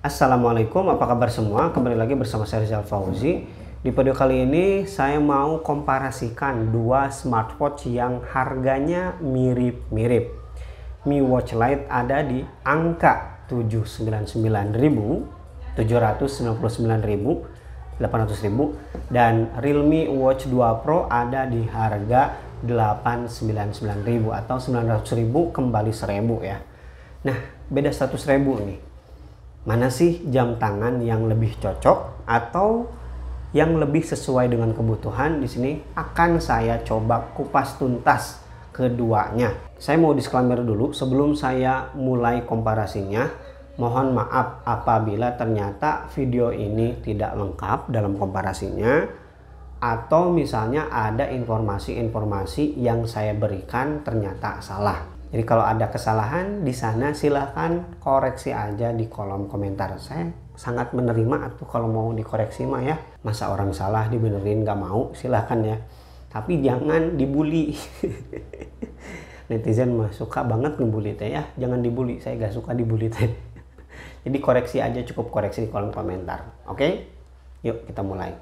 Assalamualaikum, apa kabar semua? Kembali lagi bersama saya Rizal Fauzi. Di video kali ini saya mau komparasikan dua smartwatch yang harganya mirip-mirip. Mi Watch Lite ada di angka 799.000, 799.000, ribu, dan Realme Watch 2 Pro ada di harga 899.000 atau 900.000 kembali 1.000 ya. Nah, beda 100.000 nih mana sih jam tangan yang lebih cocok atau yang lebih sesuai dengan kebutuhan di sini akan saya coba kupas tuntas keduanya. Saya mau disclaimer dulu sebelum saya mulai komparasinya. Mohon maaf apabila ternyata video ini tidak lengkap dalam komparasinya atau misalnya ada informasi-informasi yang saya berikan ternyata salah. Jadi kalau ada kesalahan di sana silahkan koreksi aja di kolom komentar. Saya sangat menerima atau kalau mau dikoreksi mah ya. Masa orang salah dibenerin gak mau silahkan ya. Tapi jangan dibully. Netizen mah suka banget ngebully teh ya. Jangan dibully, saya gak suka dibully teh. Jadi koreksi aja cukup koreksi di kolom komentar. Oke? Okay? Yuk kita mulai.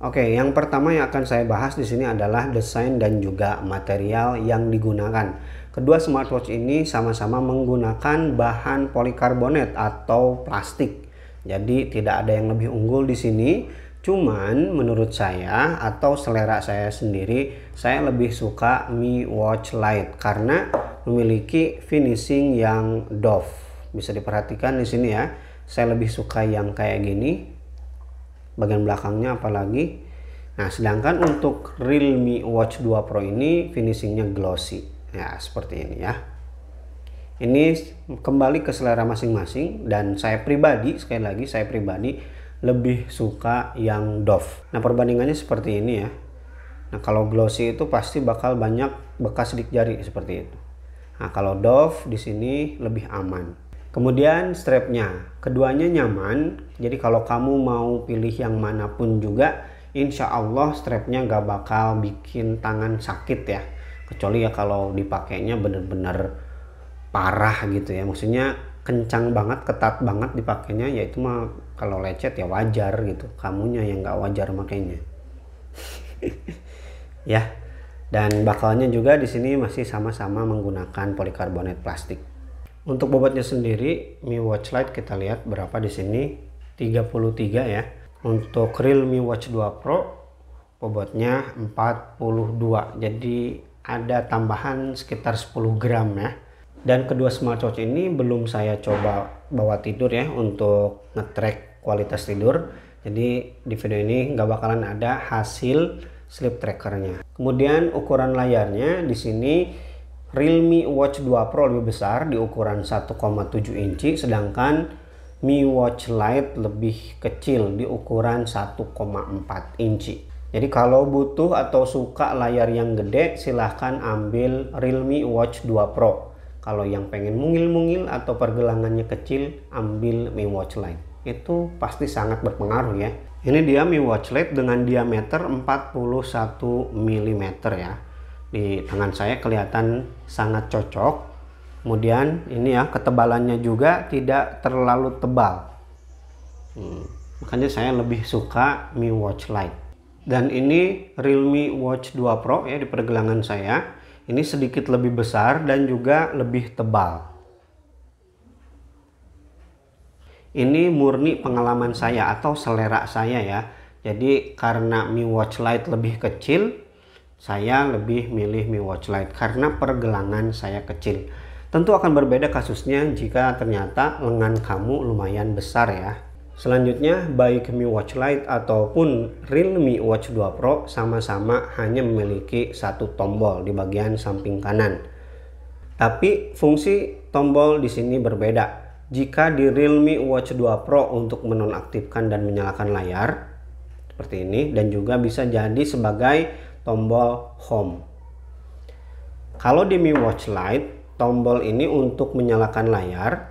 Oke, yang pertama yang akan saya bahas di sini adalah desain dan juga material yang digunakan. Kedua smartwatch ini sama-sama menggunakan bahan polikarbonat atau plastik. Jadi tidak ada yang lebih unggul di sini. Cuman menurut saya atau selera saya sendiri, saya lebih suka Mi Watch Lite karena memiliki finishing yang doff. Bisa diperhatikan di sini ya. Saya lebih suka yang kayak gini. Bagian belakangnya apalagi. Nah, sedangkan untuk Realme Watch 2 Pro ini finishingnya glossy ya seperti ini ya ini kembali ke selera masing-masing dan saya pribadi sekali lagi saya pribadi lebih suka yang doff nah perbandingannya seperti ini ya nah kalau glossy itu pasti bakal banyak bekas sidik jari seperti itu nah kalau doff di sini lebih aman Kemudian strapnya, keduanya nyaman. Jadi kalau kamu mau pilih yang manapun juga, insya Allah strapnya nggak bakal bikin tangan sakit ya kecuali ya kalau dipakainya bener-bener parah gitu ya maksudnya kencang banget ketat banget dipakainya ya itu mah kalau lecet ya wajar gitu kamunya yang nggak wajar makainya ya dan bakalnya juga di sini masih sama-sama menggunakan polikarbonat plastik untuk bobotnya sendiri Mi Watch Lite kita lihat berapa di sini 33 ya untuk Mi Watch 2 Pro bobotnya 42 jadi ada tambahan sekitar 10 gram ya. Dan kedua smartwatch ini belum saya coba bawa tidur ya untuk ngetrack kualitas tidur. Jadi di video ini nggak bakalan ada hasil sleep trackernya. Kemudian ukuran layarnya di sini Realme Watch 2 Pro lebih besar di ukuran 1,7 inci sedangkan Mi Watch Lite lebih kecil di ukuran 1,4 inci. Jadi kalau butuh atau suka layar yang gede silahkan ambil Realme Watch 2 Pro. Kalau yang pengen mungil-mungil atau pergelangannya kecil ambil Mi Watch Lite. Itu pasti sangat berpengaruh ya. Ini dia Mi Watch Lite dengan diameter 41 mm ya. Di tangan saya kelihatan sangat cocok. Kemudian ini ya ketebalannya juga tidak terlalu tebal. Hmm, makanya saya lebih suka Mi Watch Lite dan ini Realme Watch 2 Pro ya di pergelangan saya ini sedikit lebih besar dan juga lebih tebal ini murni pengalaman saya atau selera saya ya jadi karena Mi Watch Lite lebih kecil saya lebih milih Mi Watch Lite karena pergelangan saya kecil tentu akan berbeda kasusnya jika ternyata lengan kamu lumayan besar ya Selanjutnya, baik Mi Watch Lite ataupun Realme Watch 2 Pro sama-sama hanya memiliki satu tombol di bagian samping kanan. Tapi fungsi tombol di sini berbeda. Jika di Realme Watch 2 Pro untuk menonaktifkan dan menyalakan layar seperti ini dan juga bisa jadi sebagai tombol home. Kalau di Mi Watch Lite, tombol ini untuk menyalakan layar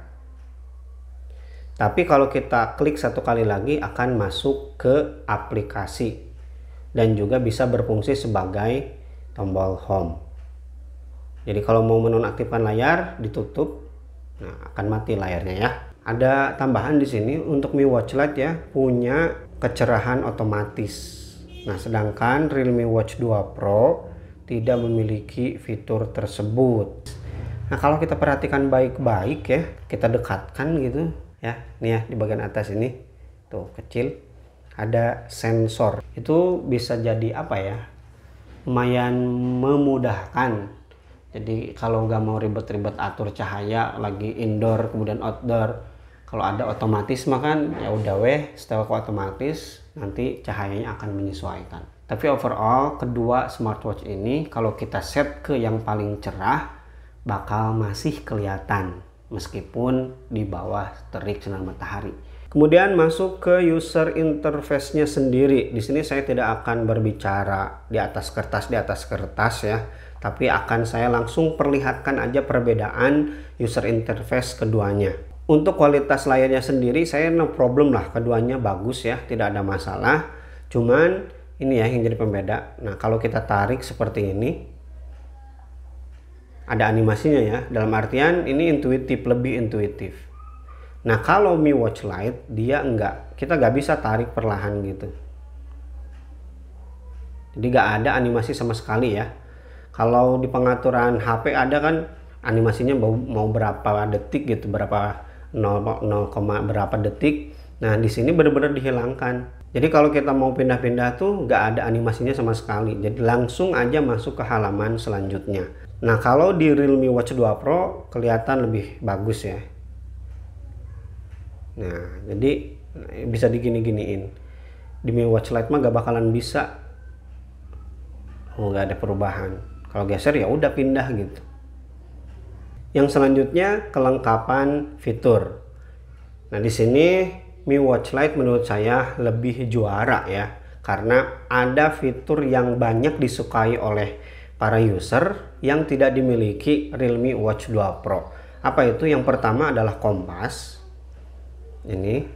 tapi kalau kita klik satu kali lagi akan masuk ke aplikasi dan juga bisa berfungsi sebagai tombol home. Jadi kalau mau menonaktifkan layar ditutup, nah akan mati layarnya ya. Ada tambahan di sini untuk Mi Watch Lite ya punya kecerahan otomatis. Nah, sedangkan Realme Watch 2 Pro tidak memiliki fitur tersebut. Nah, kalau kita perhatikan baik-baik ya, kita dekatkan gitu ya nih ya di bagian atas ini tuh kecil ada sensor itu bisa jadi apa ya lumayan memudahkan jadi kalau nggak mau ribet-ribet atur cahaya lagi indoor kemudian outdoor kalau ada otomatis makan ya udah weh setelah ke otomatis nanti cahayanya akan menyesuaikan tapi overall kedua smartwatch ini kalau kita set ke yang paling cerah bakal masih kelihatan meskipun di bawah terik sinar matahari. Kemudian masuk ke user interface-nya sendiri. Di sini saya tidak akan berbicara di atas kertas di atas kertas ya, tapi akan saya langsung perlihatkan aja perbedaan user interface keduanya. Untuk kualitas layarnya sendiri saya no problem lah keduanya bagus ya, tidak ada masalah. Cuman ini ya yang jadi pembeda. Nah, kalau kita tarik seperti ini, ada animasinya ya dalam artian ini intuitif lebih intuitif nah kalau Mi Watch Lite dia enggak kita nggak bisa tarik perlahan gitu jadi nggak ada animasi sama sekali ya kalau di pengaturan HP ada kan animasinya mau, mau berapa detik gitu berapa 0, 0, berapa detik nah di sini benar-benar dihilangkan jadi kalau kita mau pindah-pindah tuh nggak ada animasinya sama sekali jadi langsung aja masuk ke halaman selanjutnya Nah, kalau di Realme Watch 2 Pro kelihatan lebih bagus ya. Nah, jadi eh, bisa digini-giniin. Di Mi Watch Lite mah gak bakalan bisa. Oh, gak ada perubahan. Kalau geser ya udah pindah gitu. Yang selanjutnya kelengkapan fitur. Nah, di sini Mi Watch Lite menurut saya lebih juara ya karena ada fitur yang banyak disukai oleh para user yang tidak dimiliki Realme Watch 2 Pro. Apa itu? Yang pertama adalah kompas. Ini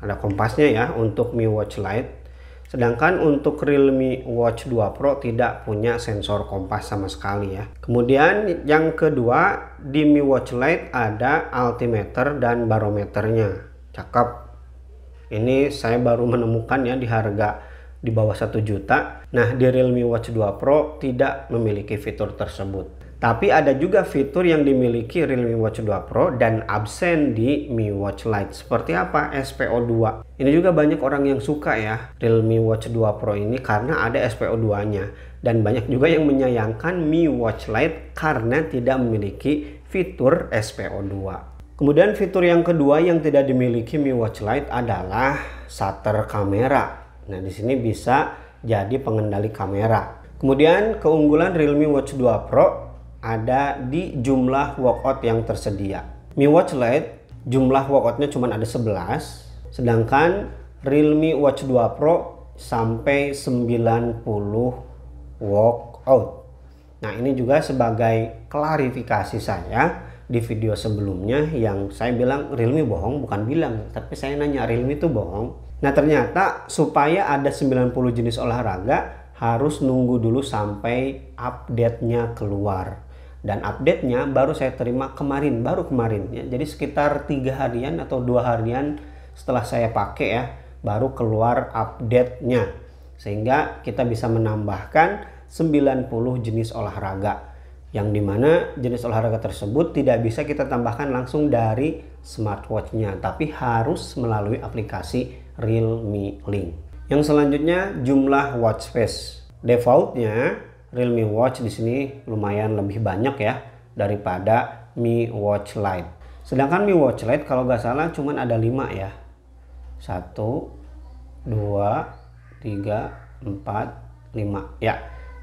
ada kompasnya ya untuk Mi Watch Lite. Sedangkan untuk Realme Watch 2 Pro tidak punya sensor kompas sama sekali ya. Kemudian yang kedua di Mi Watch Lite ada altimeter dan barometernya. Cakep. Ini saya baru menemukan ya di harga di bawah 1 juta. Nah, di Realme Watch 2 Pro tidak memiliki fitur tersebut. Tapi ada juga fitur yang dimiliki Realme Watch 2 Pro dan absen di Mi Watch Lite. Seperti apa? SPO2. Ini juga banyak orang yang suka ya Realme Watch 2 Pro ini karena ada SPO2-nya. Dan banyak juga yang menyayangkan Mi Watch Lite karena tidak memiliki fitur SPO2. Kemudian fitur yang kedua yang tidak dimiliki Mi Watch Lite adalah shutter kamera. Nah, di sini bisa jadi pengendali kamera. Kemudian keunggulan Realme Watch 2 Pro ada di jumlah workout yang tersedia. Mi Watch Lite jumlah workoutnya cuma ada 11, sedangkan Realme Watch 2 Pro sampai 90 workout. Nah ini juga sebagai klarifikasi saya di video sebelumnya yang saya bilang Realme bohong bukan bilang tapi saya nanya Realme itu bohong Nah ternyata supaya ada 90 jenis olahraga harus nunggu dulu sampai update-nya keluar. Dan update-nya baru saya terima kemarin, baru kemarin. Ya. Jadi sekitar tiga harian atau dua harian setelah saya pakai ya, baru keluar update-nya. Sehingga kita bisa menambahkan 90 jenis olahraga. Yang dimana jenis olahraga tersebut tidak bisa kita tambahkan langsung dari smartwatch-nya. Tapi harus melalui aplikasi Realme Link. Yang selanjutnya jumlah watch face. Defaultnya Realme Watch di sini lumayan lebih banyak ya daripada Mi Watch Lite. Sedangkan Mi Watch Lite kalau nggak salah cuma ada 5 ya. 1 2 3 4 5 ya.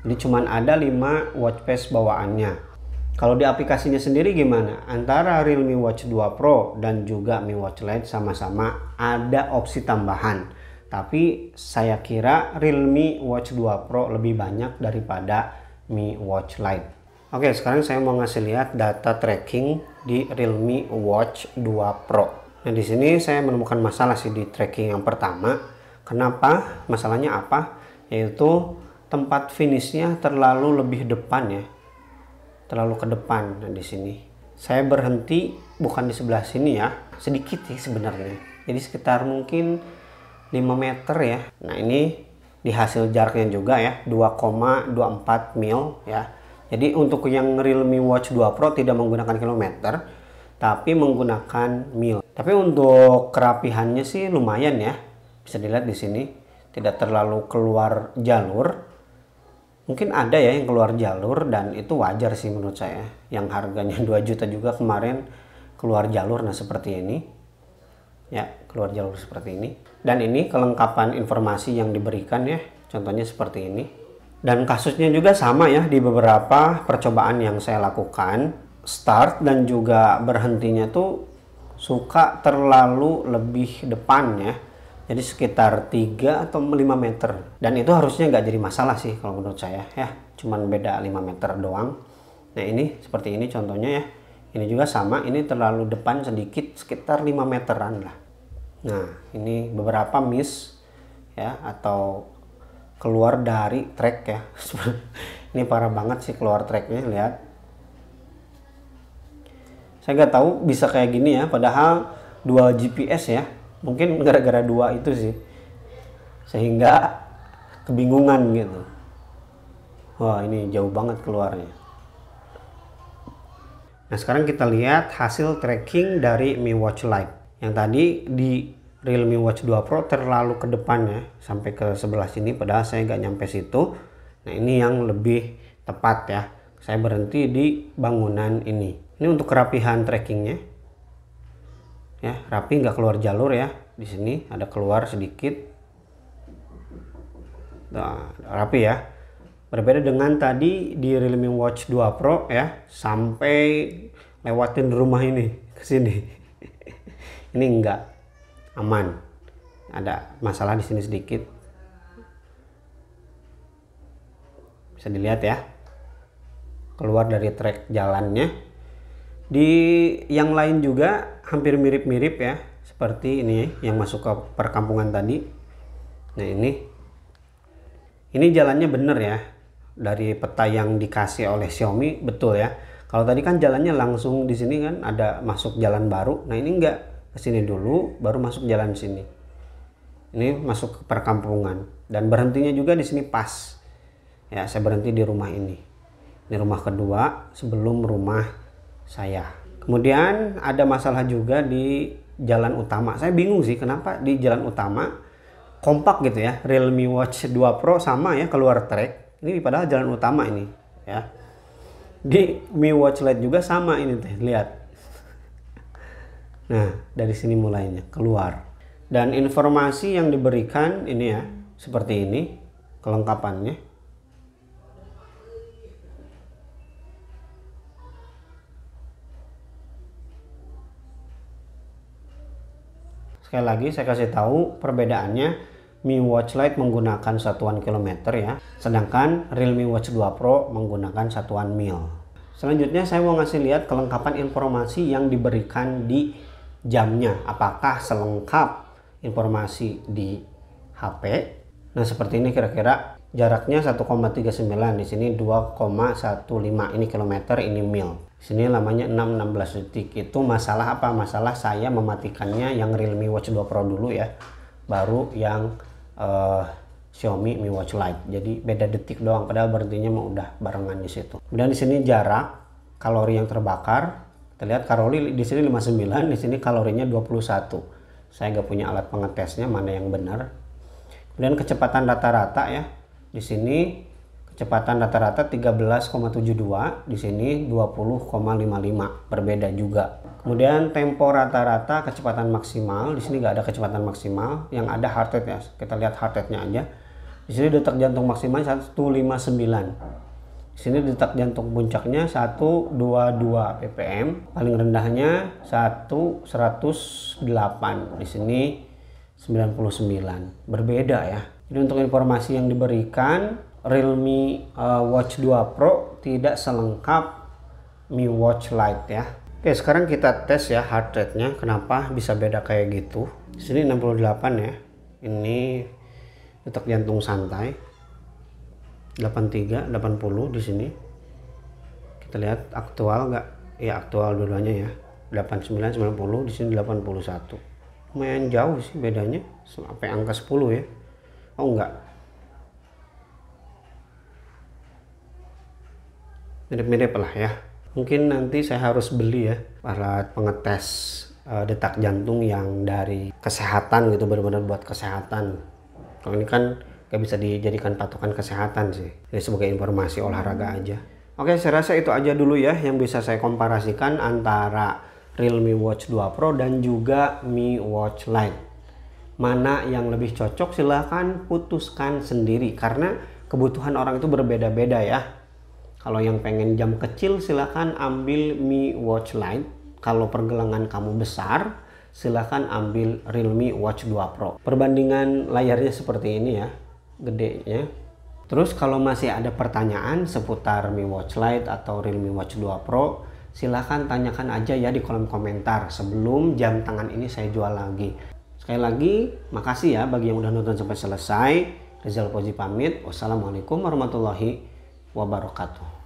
Jadi cuma ada 5 watch face bawaannya. Kalau di aplikasinya sendiri gimana? Antara Realme Watch 2 Pro dan juga Mi Watch Lite sama-sama ada opsi tambahan. Tapi saya kira Realme Watch 2 Pro lebih banyak daripada Mi Watch Lite. Oke, sekarang saya mau ngasih lihat data tracking di Realme Watch 2 Pro. Nah, di sini saya menemukan masalah sih di tracking yang pertama. Kenapa? Masalahnya apa? Yaitu tempat finishnya terlalu lebih depan ya terlalu ke depan nah, di sini. Saya berhenti bukan di sebelah sini ya, sedikit sih sebenarnya. Jadi sekitar mungkin 5 meter ya. Nah ini di hasil jaraknya juga ya 2,24 mil ya. Jadi untuk yang Realme Watch 2 Pro tidak menggunakan kilometer tapi menggunakan mil. Tapi untuk kerapihannya sih lumayan ya. Bisa dilihat di sini tidak terlalu keluar jalur Mungkin ada ya yang keluar jalur dan itu wajar sih menurut saya. Yang harganya 2 juta juga kemarin keluar jalur nah seperti ini. Ya, keluar jalur seperti ini. Dan ini kelengkapan informasi yang diberikan ya. Contohnya seperti ini. Dan kasusnya juga sama ya di beberapa percobaan yang saya lakukan. Start dan juga berhentinya tuh suka terlalu lebih depan ya jadi sekitar 3 atau 5 meter dan itu harusnya nggak jadi masalah sih kalau menurut saya ya cuman beda 5 meter doang nah ini seperti ini contohnya ya ini juga sama ini terlalu depan sedikit sekitar 5 meteran lah nah ini beberapa miss ya atau keluar dari track ya ini parah banget sih keluar tracknya lihat saya nggak tahu bisa kayak gini ya padahal dual GPS ya mungkin gara-gara dua itu sih sehingga kebingungan gitu wah ini jauh banget keluarnya nah sekarang kita lihat hasil tracking dari Mi Watch Lite yang tadi di Realme Watch 2 Pro terlalu ke depannya sampai ke sebelah sini padahal saya nggak nyampe situ nah ini yang lebih tepat ya saya berhenti di bangunan ini ini untuk kerapihan trackingnya ya rapi nggak keluar jalur ya di sini ada keluar sedikit nah, rapi ya berbeda dengan tadi di Realme Watch 2 Pro ya sampai lewatin rumah ini ke sini ini enggak aman ada masalah di sini sedikit bisa dilihat ya keluar dari track jalannya di yang lain juga hampir mirip-mirip ya, seperti ini yang masuk ke perkampungan tadi. Nah, ini ini jalannya bener ya. Dari peta yang dikasih oleh Xiaomi betul ya. Kalau tadi kan jalannya langsung di sini kan ada masuk jalan baru. Nah, ini enggak ke sini dulu baru masuk jalan sini. Ini masuk ke perkampungan dan berhentinya juga di sini pas. Ya, saya berhenti di rumah ini. Ini rumah kedua sebelum rumah saya. Kemudian ada masalah juga di jalan utama. Saya bingung sih kenapa di jalan utama kompak gitu ya. Realme Watch 2 Pro sama ya keluar track. Ini padahal jalan utama ini ya. Di Mi Watch Lite juga sama ini teh, lihat. Nah, dari sini mulainya keluar. Dan informasi yang diberikan ini ya, seperti ini kelengkapannya Sekali lagi saya kasih tahu perbedaannya Mi Watch Lite menggunakan satuan kilometer ya, sedangkan Realme Watch 2 Pro menggunakan satuan mil. Selanjutnya saya mau ngasih lihat kelengkapan informasi yang diberikan di jamnya. Apakah selengkap informasi di HP? Nah, seperti ini kira-kira jaraknya 1,39 di sini 2,15 ini kilometer ini mil di sini lamanya 616 detik itu masalah apa masalah saya mematikannya yang Realme Watch 2 Pro dulu ya baru yang uh, Xiaomi Mi Watch Lite jadi beda detik doang padahal berhentinya mau udah barengan di situ kemudian di sini jarak kalori yang terbakar kita lihat kalori di sini 59 di sini kalorinya 21 saya nggak punya alat pengetesnya mana yang benar kemudian kecepatan rata-rata ya di sini kecepatan rata-rata 13,72 di sini 20,55 berbeda juga kemudian tempo rata-rata kecepatan maksimal di sini nggak ada kecepatan maksimal yang ada heart rate ya kita lihat heart rate nya aja di sini detak jantung maksimal 159 di sini detak jantung puncaknya 122 ppm, paling rendahnya 1108 108. Di sini 99. Berbeda ya. Jadi untuk informasi yang diberikan, Realme uh, Watch 2 Pro tidak selengkap Mi Watch Lite ya. Oke, sekarang kita tes ya heart rate-nya. Kenapa bisa beda kayak gitu? Di sini 68 ya. Ini detak jantung santai. 83, 80 di sini. Kita lihat aktual nggak? Ya aktual dulunya ya. 89, 90, di sini 81. Lumayan jauh sih bedanya sampai angka 10 ya. Oh enggak. Mirip-mirip lah ya. Mungkin nanti saya harus beli ya alat pengetes uh, detak jantung yang dari kesehatan gitu benar-benar buat kesehatan. Kalau ini kan gak bisa dijadikan patokan kesehatan sih. Ini sebagai informasi olahraga aja. Oke, saya rasa itu aja dulu ya yang bisa saya komparasikan antara Realme Watch 2 Pro dan juga Mi Watch Lite mana yang lebih cocok silahkan putuskan sendiri karena kebutuhan orang itu berbeda-beda ya kalau yang pengen jam kecil silahkan ambil Mi Watch Lite kalau pergelangan kamu besar silahkan ambil Realme Watch 2 Pro perbandingan layarnya seperti ini ya gedenya terus kalau masih ada pertanyaan seputar Mi Watch Lite atau Realme Watch 2 Pro silahkan tanyakan aja ya di kolom komentar sebelum jam tangan ini saya jual lagi Sekali lagi, makasih ya bagi yang udah nonton sampai selesai. Rizal Poji pamit. Wassalamualaikum warahmatullahi wabarakatuh.